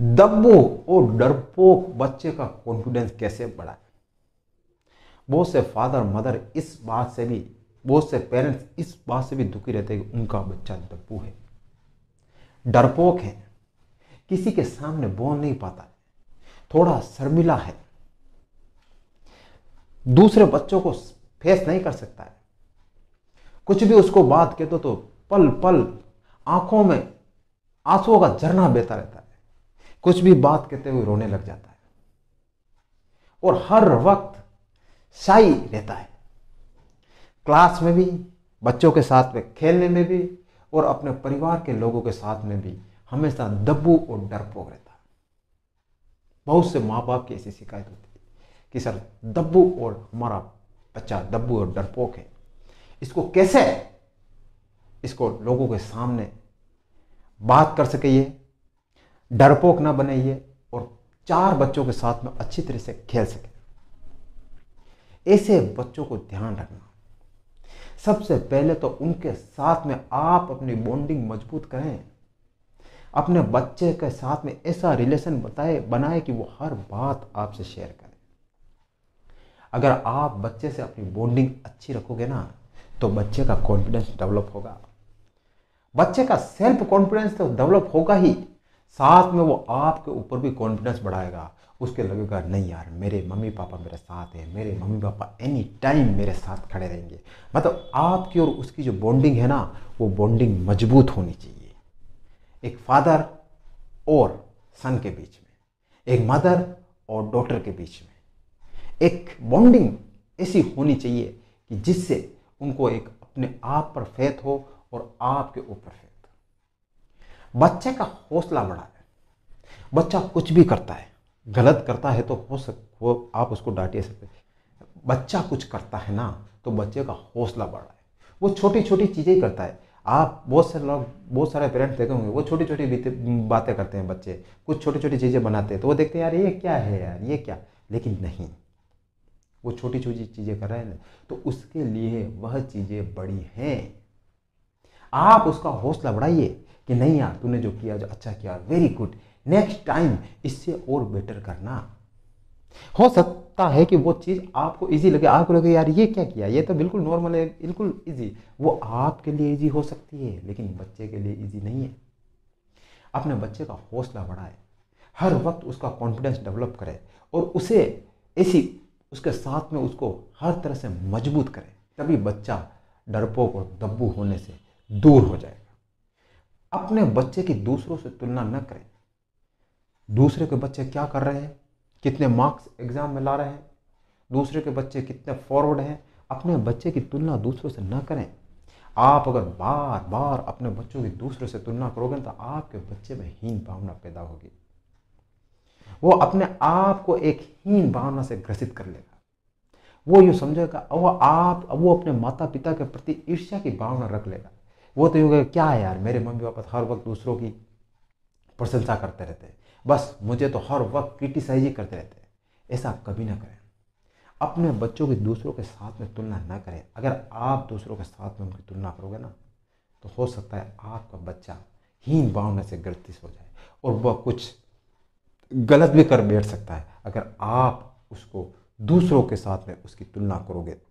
दबो और डरपोक बच्चे का कॉन्फिडेंस कैसे बढ़ाए बहुत से फादर मदर इस बात से भी बहुत से पेरेंट्स इस बात से भी दुखी रहते हैं कि उनका बच्चा डब्बू है डरपोक है किसी के सामने बोल नहीं पाता थोड़ा शर्मिला है दूसरे बच्चों को फेस नहीं कर सकता है कुछ भी उसको बात कहते तो पल पल आंखों में आंसुओं का झरना बहता रहता है कुछ भी बात कहते हुए रोने लग जाता है और हर वक्त शाही रहता है क्लास में भी बच्चों के साथ में खेलने में भी और अपने परिवार के लोगों के साथ में भी हमेशा दब्बू और डरपोक रहता है बहुत से माँ बाप की ऐसी शिकायत होती है कि सर दब्बू और हमारा बच्चा दब्बू और डरपोक है इसको कैसे इसको लोगों के सामने बात कर सके ये डरपोक ना बने ये और चार बच्चों के साथ में अच्छी तरह से खेल सके ऐसे बच्चों को ध्यान रखना सबसे पहले तो उनके साथ में आप अपनी बॉन्डिंग मजबूत करें अपने बच्चे के साथ में ऐसा रिलेशन बताए बनाए कि वो हर बात आपसे शेयर करें अगर आप बच्चे से अपनी बॉन्डिंग अच्छी रखोगे ना तो बच्चे का कॉन्फिडेंस डेवलप होगा बच्चे का सेल्फ कॉन्फिडेंस तो डेवलप होगा ही साथ में वो आपके ऊपर भी कॉन्फिडेंस बढ़ाएगा उसके लगेगा नहीं यार मेरे मम्मी पापा मेरे साथ हैं मेरे मम्मी पापा एनी टाइम मेरे साथ खड़े रहेंगे मतलब आपकी और उसकी जो बॉन्डिंग है ना वो बॉन्डिंग मजबूत होनी चाहिए एक फादर और सन के बीच में एक मदर और डॉटर के बीच में एक बॉन्डिंग ऐसी होनी चाहिए कि जिससे उनको एक अपने आप पर फेत हो और आपके ऊपर फेथ बच्चे का हौसला बढ़ा है बच्चा कुछ भी करता है गलत करता है तो हो सक हो आप उसको डांटिए सकते बच्चा कुछ करता है ना तो बच्चे का हौसला बढ़ा है वो छोटी छोटी चीज़ें करता है आप बहुत सारे लोग बहुत सारे पेरेंट्स देखे होंगे वो छोटी छोटी बातें करते हैं बच्चे कुछ छोटी छोटी चीज़ें बनाते हैं तो वो देखते हैं यार ये क्या है यार ये क्या लेकिन नहीं वो छोटी छोटी चीज़ें कर रहे हैं ना तो उसके लिए वह चीज़ें बड़ी हैं आप उसका हौसला बढ़ाइए कि नहीं यार तूने जो किया जो अच्छा किया वेरी गुड नेक्स्ट टाइम इससे और बेटर करना हो सकता है कि वो चीज़ आपको इजी लगे आपको लगे यार ये क्या किया ये तो बिल्कुल नॉर्मल है बिल्कुल इजी वो आपके लिए इजी हो सकती है लेकिन बच्चे के लिए इजी नहीं है अपने बच्चे का हौसला बढ़ाए हर वक्त उसका कॉन्फिडेंस डेवलप करे और उसे ऐसी उसके साथ में उसको हर तरह से मजबूत करे तभी बच्चा डरपोक और दब्बू होने से दूर हो जाए अपने बच्चे की दूसरों से तुलना न करें दूसरे के बच्चे क्या कर रहे हैं कितने मार्क्स एग्जाम में ला रहे हैं दूसरे के बच्चे कितने फॉरवर्ड हैं अपने बच्चे की तुलना दूसरों से न करें आप अगर बार बार अपने बच्चों की दूसरों से तुलना करोगे तो आपके बच्चे में हीन भावना पैदा होगी वो अपने आप को एक हीन भावना से ग्रसित कर लेगा वो यूँ समझेगा वो आप वो अपने माता पिता के प्रति ईर्ष्या की भावना रख लेगा वो तो यूँ क्या है यार मेरे मम्मी पापा तो हर वक्त दूसरों की प्रशंसा करते रहते हैं बस मुझे तो हर वक्त क्रिटिसाइज ही करते रहते हैं ऐसा कभी ना करें अपने बच्चों की दूसरों के साथ में तुलना ना करें अगर आप दूसरों के साथ में उनकी तुलना करोगे ना तो हो सकता है आपका बच्चा हीन भावना से गलती हो जाए और वह कुछ गलत भी कर बैठ सकता है अगर आप उसको दूसरों के साथ में उसकी तुलना करोगे